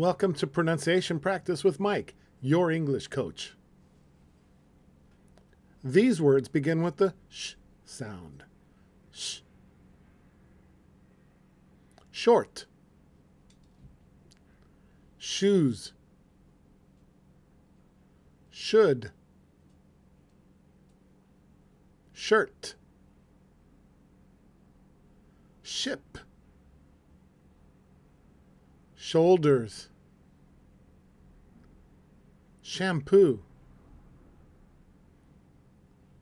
Welcome to Pronunciation Practice with Mike, your English coach. These words begin with the sh sound. Sh. Short. Shoes. Should. Shirt. Ship shoulders, shampoo,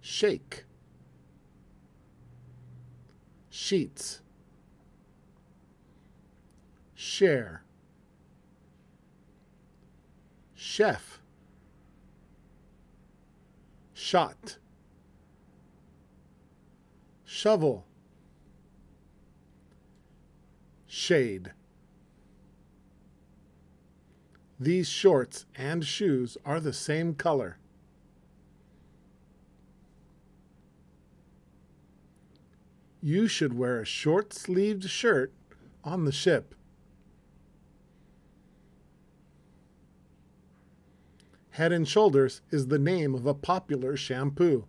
shake, sheets, share, chef, shot, shovel, shade. These shorts and shoes are the same color. You should wear a short-sleeved shirt on the ship. Head and Shoulders is the name of a popular shampoo.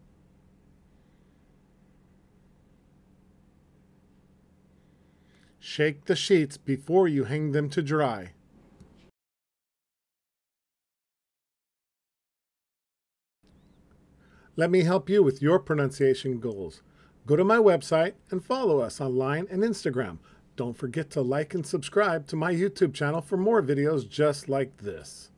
Shake the sheets before you hang them to dry. Let me help you with your pronunciation goals. Go to my website and follow us online and Instagram. Don't forget to like and subscribe to my YouTube channel for more videos just like this.